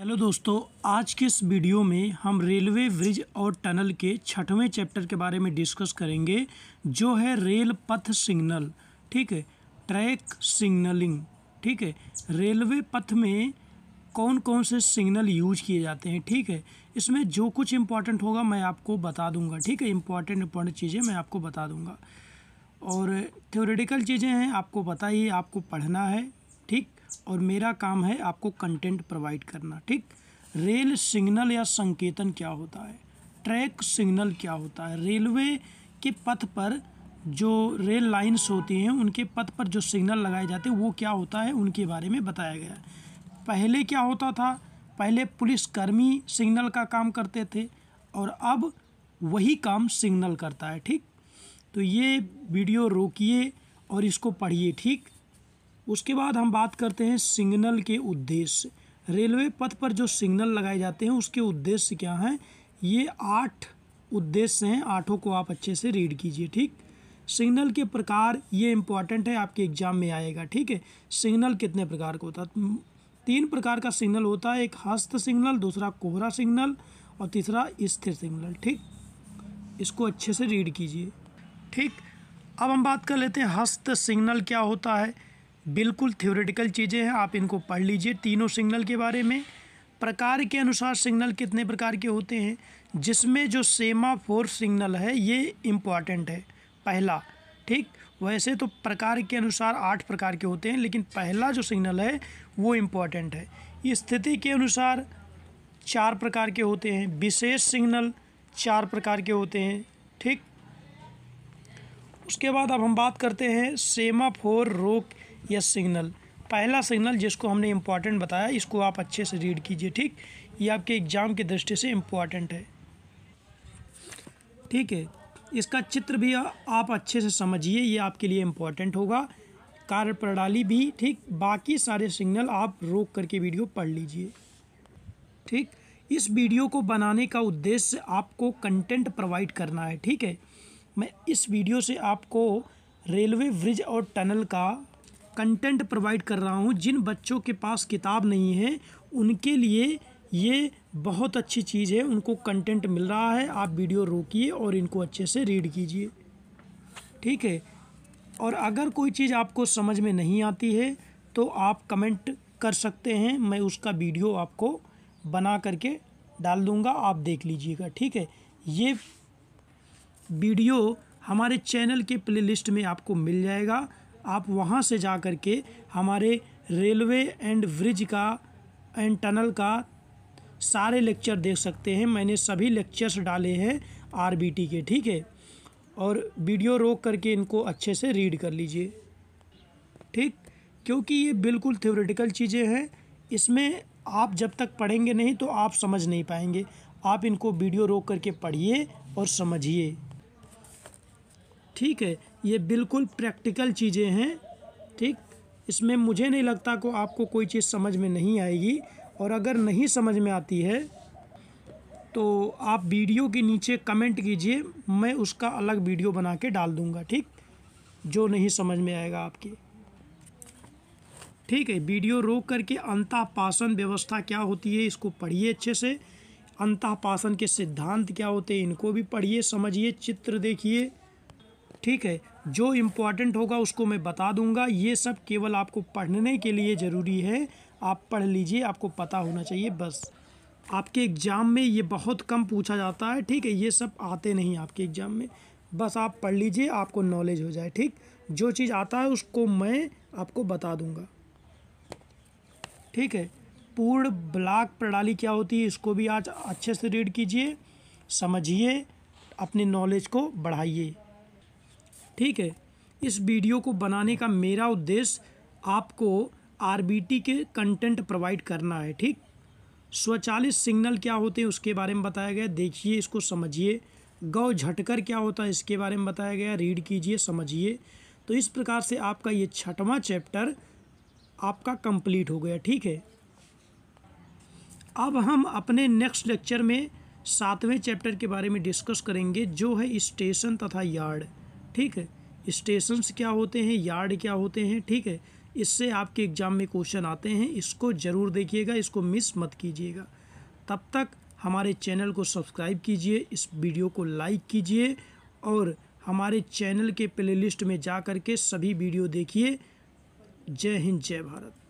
hello दोस्तों आज के इस वीडियो में हम रेलवे ब्रिज और टनल के छठवें चैप्टर के बारे में डिस्कस करेंगे जो है रेल पथ सिग्नल ठीक है ट्रैक सिग्नलिंग ठीक है रेलवे पथ में कौन कौन से सिग्नल यूज किए जाते हैं ठीक है इसमें जो कुछ इम्पॉर्टेंट होगा मैं आपको बता दूंगा ठीक है इम्पॉर्टेंट इम्पॉर्टेंट चीज़ें मैं आपको बता दूंगा और थ्योरेटिकल चीज़ें हैं आपको पता ही आपको पढ़ना है ठीक और मेरा काम है आपको कंटेंट प्रोवाइड करना ठीक रेल सिग्नल या संकेतन क्या होता है ट्रैक सिग्नल क्या होता है रेलवे के पथ पर जो रेल लाइन्स होती हैं उनके पथ पर जो सिग्नल लगाए जाते हैं वो क्या होता है उनके बारे में बताया गया पहले क्या होता था पहले पुलिसकर्मी सिग्नल का काम करते थे और अब वही काम सिग्नल करता है ठीक तो ये वीडियो रोकिए और इसको पढ़िए ठीक उसके बाद हम बात करते हैं सिग्नल के उद्देश्य रेलवे पथ पर जो सिग्नल लगाए जाते हैं उसके उद्देश्य क्या हैं ये आठ उद्देश्य हैं आठों को आप अच्छे से रीड कीजिए ठीक सिग्नल के प्रकार ये इम्पॉर्टेंट है आपके एग्जाम में आएगा ठीक है सिग्नल कितने प्रकार का होता है तीन प्रकार का सिग्नल होता है एक हस्त सिग्नल दूसरा कोहरा सिग्नल और तीसरा स्थिर सिग्नल ठीक इसको अच्छे से रीड कीजिए ठीक अब हम बात कर लेते हैं हस्त सिग्नल क्या होता है बिल्कुल थ्योरेटिकल चीज़ें हैं आप इनको पढ़ लीजिए तीनों सिग्नल के बारे में प्रकार के अनुसार सिग्नल कितने प्रकार के होते हैं जिसमें जो सेमा फोर सिग्नल है ये इम्पॉर्टेंट है पहला ठीक वैसे तो प्रकार के अनुसार आठ प्रकार के होते हैं लेकिन पहला जो सिग्नल है वो इम्पॉर्टेंट है स्थिति के अनुसार चार प्रकार के होते हैं विशेष सिग्नल चार प्रकार के होते हैं ठीक उसके बाद अब हम बात करते हैं सेमा फोर रोक यस सिग्नल पहला सिग्नल जिसको हमने इम्पॉर्टेंट बताया इसको आप अच्छे से रीड कीजिए ठीक ये आपके एग्ज़ाम की दृष्टि से इम्पॉर्टेंट है ठीक है इसका चित्र भी आप अच्छे से समझिए ये आपके लिए इम्पॉर्टेंट होगा कार्य प्रणाली भी ठीक बाकी सारे सिग्नल आप रोक करके वीडियो पढ़ लीजिए ठीक इस वीडियो को बनाने का उद्देश्य आपको कंटेंट प्रोवाइड करना है ठीक है मैं इस वीडियो से आपको रेलवे ब्रिज और टनल का कंटेंट प्रोवाइड कर रहा हूँ जिन बच्चों के पास किताब नहीं है उनके लिए ये बहुत अच्छी चीज़ है उनको कंटेंट मिल रहा है आप वीडियो रोकिए और इनको अच्छे से रीड कीजिए ठीक है और अगर कोई चीज़ आपको समझ में नहीं आती है तो आप कमेंट कर सकते हैं मैं उसका वीडियो आपको बना करके डाल दूँगा आप देख लीजिएगा ठीक है ये वीडियो हमारे चैनल के प्लेलिस्ट में आपको मिल जाएगा आप वहाँ से जा कर के हमारे रेलवे एंड ब्रिज का एंड टनल का सारे लेक्चर देख सकते हैं मैंने सभी लेक्चर्स डाले हैं आरबीटी के ठीक है और वीडियो रोक करके इनको अच्छे से रीड कर लीजिए ठीक क्योंकि ये बिल्कुल थ्योरेटिकल चीज़ें हैं इसमें आप जब तक पढ़ेंगे नहीं तो आप समझ नहीं पाएंगे आप इनको वीडियो रोक करके पढ़िए और समझिए ठीक है ये बिल्कुल प्रैक्टिकल चीज़ें हैं ठीक इसमें मुझे नहीं लगता को आपको कोई चीज़ समझ में नहीं आएगी और अगर नहीं समझ में आती है तो आप वीडियो के नीचे कमेंट कीजिए मैं उसका अलग वीडियो बना के डाल दूँगा ठीक जो नहीं समझ में आएगा आपके ठीक है वीडियो रोक करके अंतापासन व्यवस्था क्या होती है इसको पढ़िए अच्छे से अंतापासन के सिद्धांत क्या होते हैं इनको भी पढ़िए समझिए चित्र देखिए ठीक है जो इम्पॉर्टेंट होगा उसको मैं बता दूंगा ये सब केवल आपको पढ़ने के लिए ज़रूरी है आप पढ़ लीजिए आपको पता होना चाहिए बस आपके एग्ज़ाम में ये बहुत कम पूछा जाता है ठीक है ये सब आते नहीं आपके एग्ज़ाम में बस आप पढ़ लीजिए आपको नॉलेज हो जाए ठीक जो चीज़ आता है उसको मैं आपको बता दूँगा ठीक है पूर्ण ब्लाक प्रणाली क्या होती है इसको भी आज अच्छे से रीड कीजिए समझिए अपने नॉलेज को बढ़ाइए ठीक है इस वीडियो को बनाने का मेरा उद्देश्य आपको आर के कंटेंट प्रोवाइड करना है ठीक स्वचालित सिग्नल क्या होते हैं उसके बारे में बताया गया देखिए इसको समझिए गौ झटकर क्या होता है इसके बारे में बताया गया रीड कीजिए समझिए तो इस प्रकार से आपका ये छठवां चैप्टर आपका कंप्लीट हो गया ठीक है अब हम अपने नेक्स्ट लेक्चर में सातवें चैप्टर के बारे में डिस्कस करेंगे जो है स्टेशन तथा यार्ड ठीक है स्टेशंस क्या होते हैं यार्ड क्या होते हैं ठीक है इससे आपके एग्ज़ाम में क्वेश्चन आते हैं इसको ज़रूर देखिएगा इसको मिस मत कीजिएगा तब तक हमारे चैनल को सब्सक्राइब कीजिए इस वीडियो को लाइक कीजिए और हमारे चैनल के प्लेलिस्ट में जा कर के सभी वीडियो देखिए जय हिंद जय भारत